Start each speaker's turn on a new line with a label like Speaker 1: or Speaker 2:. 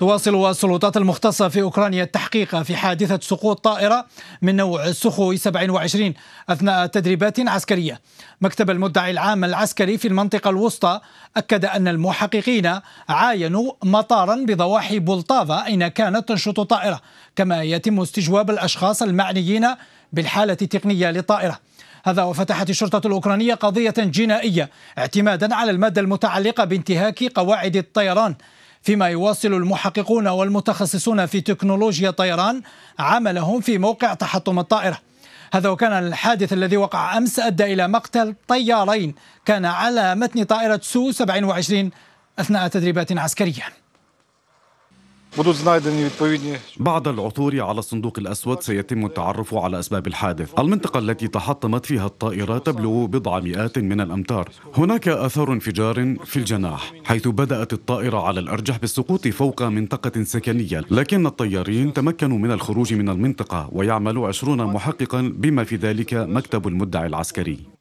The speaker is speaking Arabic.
Speaker 1: تواصل السلطات المختصة في أوكرانيا التحقيق في حادثة سقوط طائرة من نوع سخوي 27 أثناء تدريبات عسكرية مكتب المدعي العام العسكري في المنطقة الوسطى أكد أن المحققين عاينوا مطارا بضواحي بولطافا أين كانت تنشط طائرة كما يتم استجواب الأشخاص المعنيين بالحالة التقنية للطائرة هذا وفتحت الشرطة الأوكرانية قضية جنائية اعتمادا على المادة المتعلقة بانتهاك قواعد الطيران فيما يواصل المحققون والمتخصصون في تكنولوجيا طيران عملهم في موقع تحطم الطائرة هذا وكان الحادث الذي وقع أمس أدى إلى مقتل طيارين كان على متن طائرة سو 27 أثناء تدريبات عسكرية
Speaker 2: بعد العثور على الصندوق الأسود سيتم التعرف على أسباب الحادث المنطقة التي تحطمت فيها الطائرة تبلغ بضع مئات من الأمتار هناك أثر انفجار في الجناح حيث بدأت الطائرة على الأرجح بالسقوط فوق منطقة سكنية لكن الطيارين تمكنوا من الخروج من المنطقة ويعمل عشرون محققا بما في ذلك مكتب المدعي العسكري